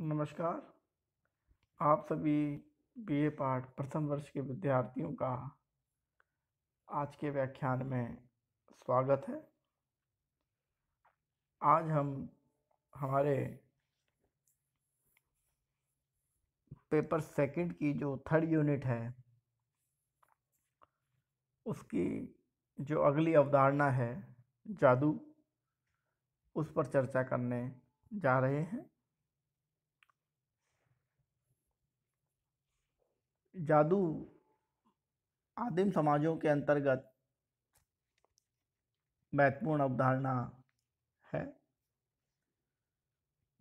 नमस्कार आप सभी बीए पाठ प्रथम वर्ष के विद्यार्थियों का आज के व्याख्यान में स्वागत है आज हम हमारे पेपर सेकंड की जो थर्ड यूनिट है उसकी जो अगली अवधारणा है जादू उस पर चर्चा करने जा रहे हैं जादू आदिम समाजों के अंतर्गत महत्वपूर्ण अवधारणा है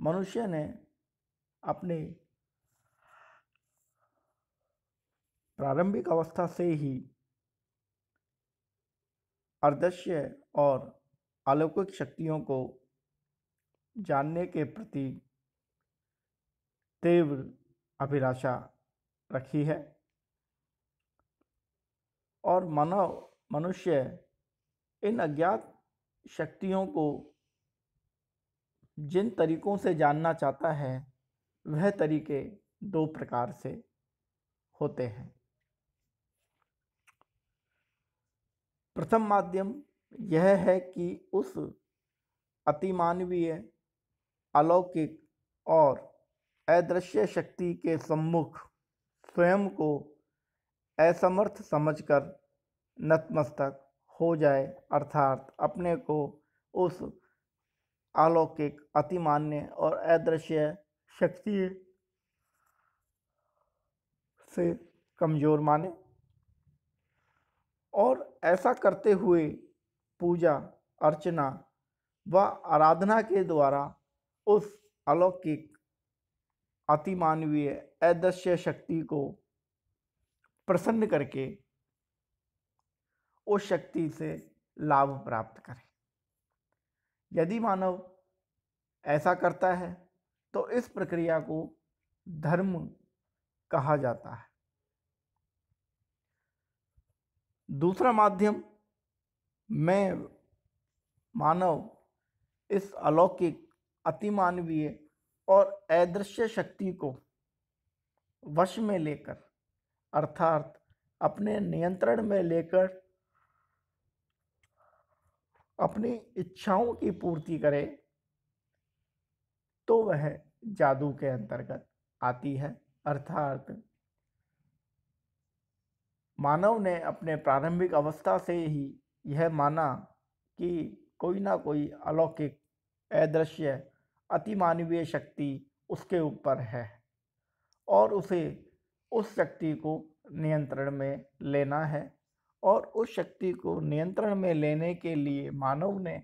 मनुष्य ने अपने प्रारंभिक अवस्था से ही अर्दश्य और अलौकिक शक्तियों को जानने के प्रति तीव्र अभिलाषा रखी है और मानव मनुष्य इन अज्ञात शक्तियों को जिन तरीक़ों से जानना चाहता है वह तरीके दो प्रकार से होते हैं प्रथम माध्यम यह है कि उस अतिमानवीय अलौकिक और अदृश्य शक्ति के सम्मुख स्वयं को असमर्थ समझकर नतमस्तक हो जाए अर्थात अपने को उस अलौकिक अतिमान्य और अदृश्य शक्ति से कमज़ोर माने और ऐसा करते हुए पूजा अर्चना व आराधना के द्वारा उस अलौकिक अतिमानवीय अदृश्य शक्ति को प्रसन्न करके उस शक्ति से लाभ प्राप्त करें यदि मानव ऐसा करता है तो इस प्रक्रिया को धर्म कहा जाता है दूसरा माध्यम में मानव इस अलौकिक अतिमानवीय और अदृश्य शक्ति को वश में लेकर अर्थात अपने नियंत्रण में लेकर अपनी इच्छाओं की पूर्ति करे तो वह जादू के अंतर्गत आती है अर्थात मानव ने अपने प्रारंभिक अवस्था से ही यह माना कि कोई ना कोई अलौकिक अदृश्य अतिमानवीय शक्ति उसके ऊपर है और उसे उस शक्ति को नियंत्रण में लेना है और उस शक्ति को नियंत्रण में लेने के लिए मानव ने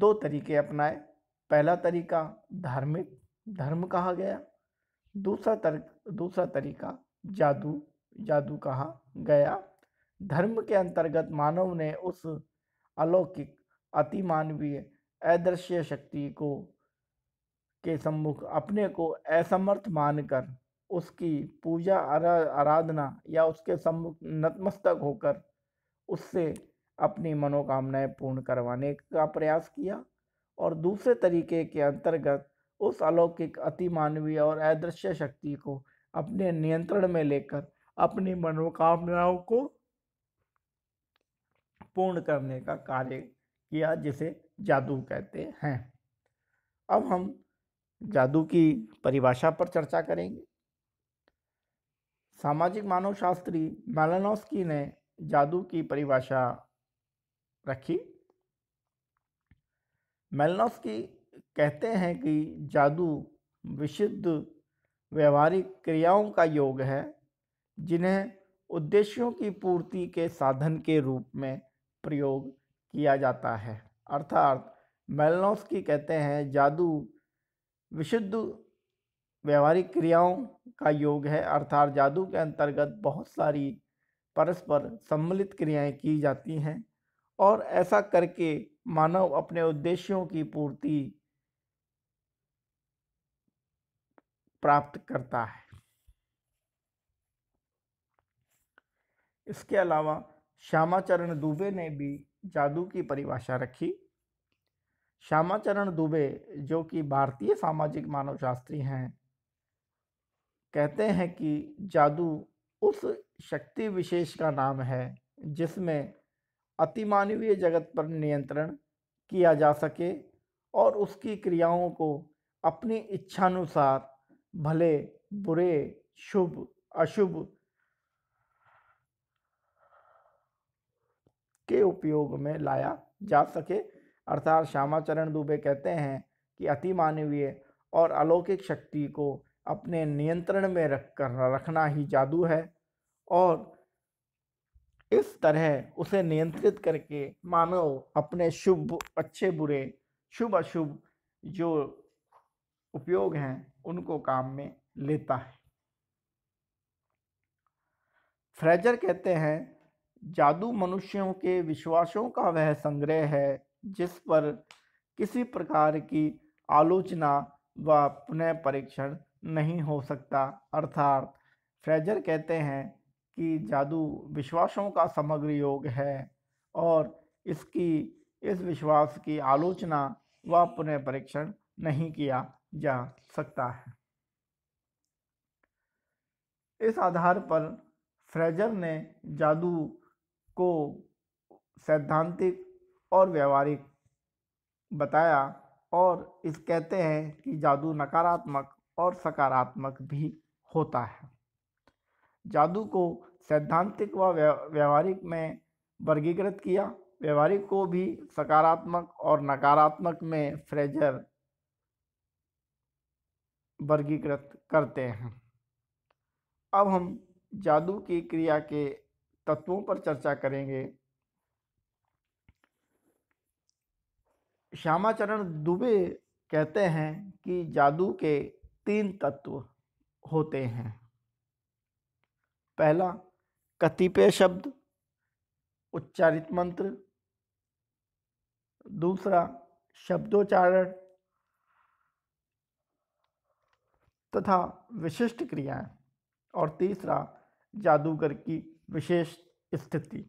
दो तरीके अपनाए पहला तरीका धार्मिक धर्म कहा गया दूसरा तर दूसरा तरीका जादू जादू कहा गया धर्म के अंतर्गत मानव ने उस अलौकिक अतिमानवीय अदृश्य शक्ति को के सम्मुख अपने को असमर्थ मानकर उसकी पूजा आराधना या उसके सम्मुख नतमस्तक होकर उससे अपनी मनोकामनाएं पूर्ण करवाने का प्रयास किया और दूसरे तरीके के अंतर्गत उस अलौकिक अति मानवीय और अदृश्य शक्ति को अपने नियंत्रण में लेकर अपनी मनोकामनाओं को पूर्ण करने का कार्य किया जिसे जादू कहते हैं अब हम जादू की परिभाषा पर चर्चा करेंगे सामाजिक मानव शास्त्री ने जादू की परिभाषा रखी मेलनोस्की कहते हैं कि जादू विशुद्ध व्यवहारिक क्रियाओं का योग है जिन्हें उद्देश्यों की पूर्ति के साधन के रूप में प्रयोग किया जाता है अर्थात मेलनोस्की कहते हैं जादू विशुद्ध व्यवहारिक क्रियाओं का योग है अर्थात जादू के अंतर्गत बहुत सारी परस्पर सम्मिलित क्रियाएं की जाती हैं और ऐसा करके मानव अपने उद्देश्यों की पूर्ति प्राप्त करता है इसके अलावा श्यामाचरण दुबे ने भी जादू की परिभाषा रखी श्यामाचरण दुबे जो कि भारतीय सामाजिक मानव शास्त्री हैं कहते हैं कि जादू उस शक्ति विशेष का नाम है जिसमें अतिमानवीय जगत पर नियंत्रण किया जा सके और उसकी क्रियाओं को अपनी इच्छानुसार भले बुरे शुभ अशुभ के उपयोग में लाया जा सके अर्थात श्यामाचरण दुबे कहते हैं कि अतिमानवीय और अलौकिक शक्ति को अपने नियंत्रण में रख कर रखना ही जादू है और इस तरह उसे नियंत्रित करके मानव अपने शुभ अच्छे बुरे शुभ अशुभ जो उपयोग हैं उनको काम में लेता है फ्रेजर कहते हैं जादू मनुष्यों के विश्वासों का वह संग्रह है जिस पर किसी प्रकार की आलोचना व पुनः परीक्षण नहीं हो सकता अर्थात फ्रेजर कहते हैं कि जादू विश्वासों का समग्र योग है और इसकी इस विश्वास की आलोचना व पुनः परीक्षण नहीं किया जा सकता है इस आधार पर फ्रेजर ने जादू को सैद्धांतिक और व्यवहारिक बताया और इस कहते हैं कि जादू नकारात्मक और सकारात्मक भी होता है जादू को सैद्धांतिक व व्यवहारिक में वर्गीकृत किया व्यवहारिक को भी सकारात्मक और नकारात्मक में फ्रेजर वर्गीकृत करते हैं अब हम जादू की क्रिया के तत्वों पर चर्चा करेंगे श्यामाचरण दुबे कहते हैं कि जादू के तीन तत्व होते हैं पहला कतिपय शब्द उच्चारित मंत्र दूसरा शब्दोच्चारण तथा विशिष्ट क्रियाएं और तीसरा जादूगर की विशेष स्थिति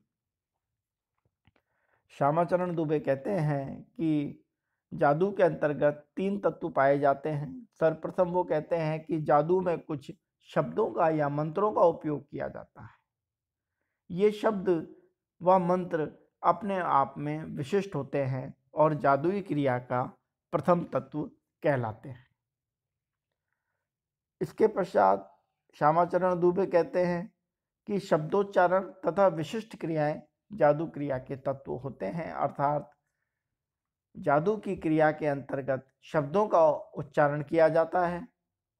श्यामाचरण दुबे कहते हैं कि जादू के अंतर्गत तीन तत्व पाए जाते हैं सर्वप्रथम वो कहते हैं कि जादू में कुछ शब्दों का या मंत्रों का उपयोग किया जाता है ये शब्द व मंत्र अपने आप में विशिष्ट होते हैं और जादुई क्रिया का प्रथम तत्व कहलाते हैं इसके पश्चात श्यामाचरण दुबे कहते हैं कि शब्दोच्चारण तथा विशिष्ट क्रियाएं जादू क्रिया के तत्व होते हैं अर्थात जादू की क्रिया के अंतर्गत शब्दों का उच्चारण किया जाता है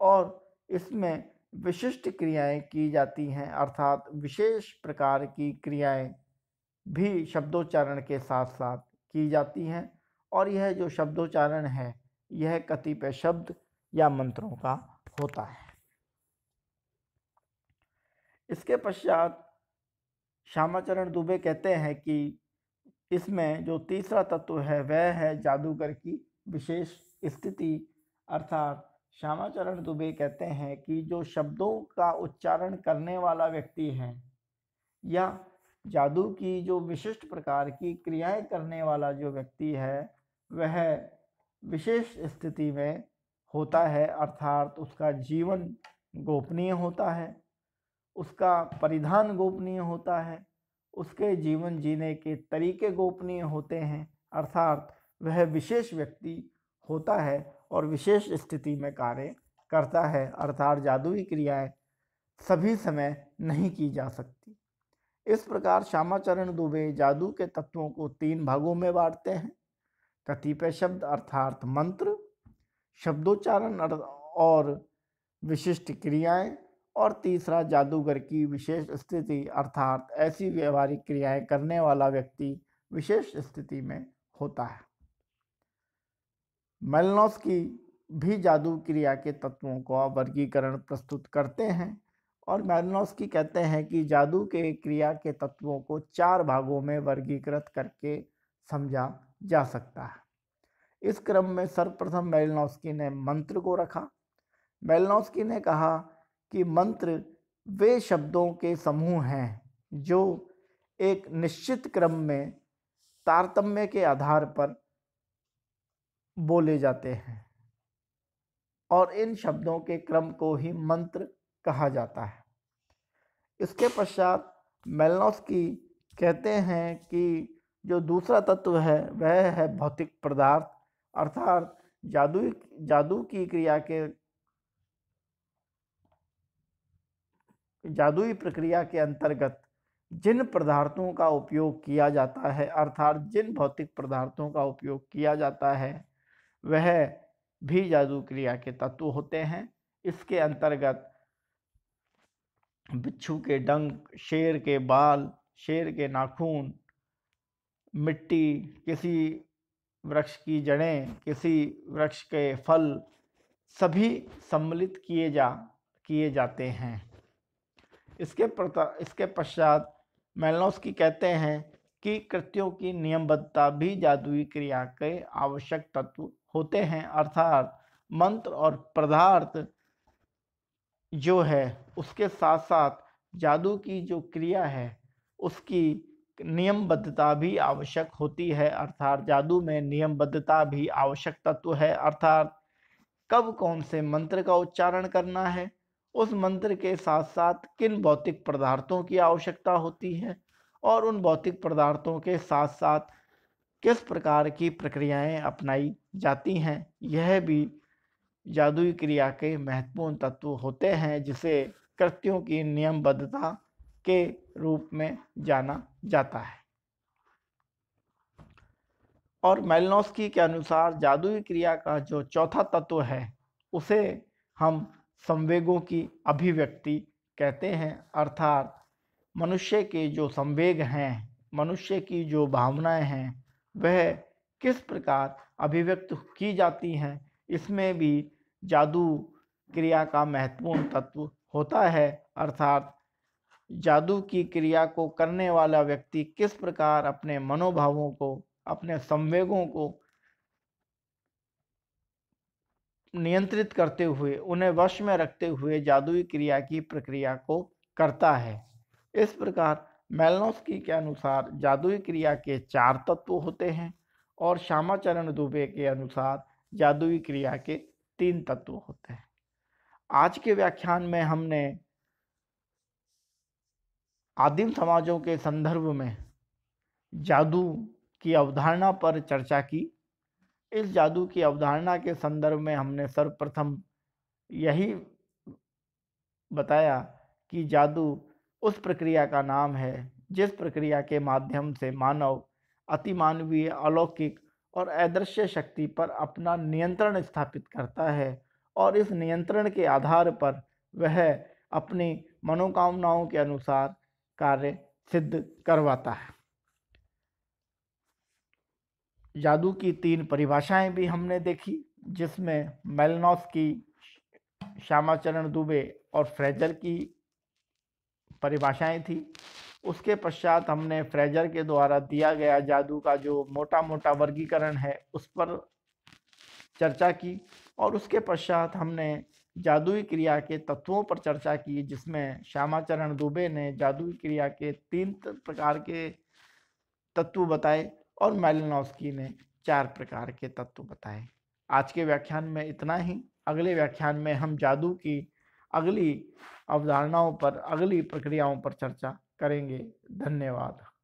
और इसमें विशिष्ट क्रियाएं की जाती हैं अर्थात विशेष प्रकार की क्रियाएं भी शब्दोच्चारण के साथ साथ की जाती हैं और यह जो शब्दोच्चारण है यह कतिपय शब्द या मंत्रों का होता है इसके पश्चात श्यामाचरण दुबे कहते हैं कि इसमें जो तीसरा तत्व है वह है जादूगर की विशेष स्थिति अर्थात श्यामाचरण दुबे कहते हैं कि जो शब्दों का उच्चारण करने वाला व्यक्ति है या जादू की जो विशिष्ट प्रकार की क्रियाएं करने वाला जो व्यक्ति है वह विशेष स्थिति में होता है अर्थात उसका जीवन गोपनीय होता है उसका परिधान गोपनीय होता है उसके जीवन जीने के तरीके गोपनीय होते हैं अर्थात वह विशेष व्यक्ति होता है और विशेष स्थिति में कार्य करता है अर्थात जादुई क्रियाएं सभी समय नहीं की जा सकती इस प्रकार श्यामाचरण दुबे जादू के तत्वों को तीन भागों में बांटते हैं कतिपय शब्द अर्थात मंत्र शब्दोच्चारण और विशिष्ट क्रियाएं और तीसरा जादूगर की विशेष स्थिति अर्थात ऐसी व्यवहारिक क्रियाएं करने वाला व्यक्ति विशेष स्थिति में होता है मेलनोस की भी जादू क्रिया के तत्वों का वर्गीकरण प्रस्तुत करते हैं और मेलनोस की कहते हैं कि जादू के क्रिया के तत्वों को चार भागों में वर्गीकृत करके समझा जा सकता है इस क्रम में सर्वप्रथम मेलनोस्की ने मंत्र को रखा मेलनोस्की ने कहा कि मंत्र वे शब्दों के समूह हैं जो एक निश्चित क्रम में तारतम्य के आधार पर बोले जाते हैं और इन शब्दों के क्रम को ही मंत्र कहा जाता है इसके पश्चात मेलनोस्की कहते हैं कि जो दूसरा तत्व है वह है भौतिक पदार्थ अर्थात जादू जादू की क्रिया के जादुई प्रक्रिया के अंतर्गत जिन पदार्थों का उपयोग किया जाता है अर्थात जिन भौतिक पदार्थों का उपयोग किया जाता है वह भी जादू क्रिया के तत्व होते हैं इसके अंतर्गत बिच्छू के डंक शेर के बाल शेर के नाखून मिट्टी किसी वृक्ष की जड़ें किसी वृक्ष के फल सभी सम्मिलित किए जा किए जाते हैं इसके प्रता इसके पश्चात मेलनोस्की कहते हैं कि कृत्यों की नियमबद्धता भी जादुई क्रिया के आवश्यक तत्व होते हैं अर्थात मंत्र और पदार्थ जो है उसके साथ साथ जादू की जो क्रिया है उसकी नियमबद्धता भी आवश्यक होती है अर्थात जादू में नियमबद्धता भी आवश्यक तत्व है अर्थात कब कौन से मंत्र का उच्चारण करना है उस मंत्र के साथ साथ किन भौतिक पदार्थों की आवश्यकता होती है और उन भौतिक पदार्थों के साथ साथ किस प्रकार की प्रक्रियाएं अपनाई जाती हैं यह भी जादुई क्रिया के महत्वपूर्ण तत्व होते हैं जिसे कृत्यों की नियमबद्धता के रूप में जाना जाता है और मेलनोस्की के अनुसार जादुई क्रिया का जो चौथा तत्व है उसे हम संवेगों की अभिव्यक्ति कहते हैं अर्थात मनुष्य के जो संवेग हैं मनुष्य की जो भावनाएं हैं वह किस प्रकार अभिव्यक्त की जाती हैं इसमें भी जादू क्रिया का महत्वपूर्ण तत्व होता है अर्थात जादू की क्रिया को करने वाला व्यक्ति किस प्रकार अपने मनोभावों को अपने संवेगों को नियंत्रित करते हुए उन्हें वश में रखते हुए जादुई क्रिया की प्रक्रिया को करता है इस प्रकार मेलनोस्की के अनुसार जादुई क्रिया के चार तत्व होते हैं और श्यामाचरण दुबे के अनुसार जादुई क्रिया के तीन तत्व होते हैं आज के व्याख्यान में हमने आदिम समाजों के संदर्भ में जादू की अवधारणा पर चर्चा की इस जादू की अवधारणा के संदर्भ में हमने सर्वप्रथम यही बताया कि जादू उस प्रक्रिया का नाम है जिस प्रक्रिया के माध्यम से मानव अतिमानवीय अलौकिक और अदृश्य शक्ति पर अपना नियंत्रण स्थापित करता है और इस नियंत्रण के आधार पर वह अपनी मनोकामनाओं के अनुसार कार्य सिद्ध करवाता है जादू की तीन परिभाषाएं भी हमने देखी जिसमें मेलनॉस की श्यामाचरण दुबे और फ्रेजर की परिभाषाएं थी उसके पश्चात हमने फ्रेजर के द्वारा दिया गया जादू का जो मोटा मोटा वर्गीकरण है उस पर चर्चा की और उसके पश्चात हमने जादुई क्रिया के तत्वों पर चर्चा की जिसमें श्यामाचरण दुबे ने जादुई क्रिया के तीन प्रकार के तत्व बताए और मैलिनोस्की ने चार प्रकार के तत्व बताए आज के व्याख्यान में इतना ही अगले व्याख्यान में हम जादू की अगली अवधारणाओं पर अगली प्रक्रियाओं पर चर्चा करेंगे धन्यवाद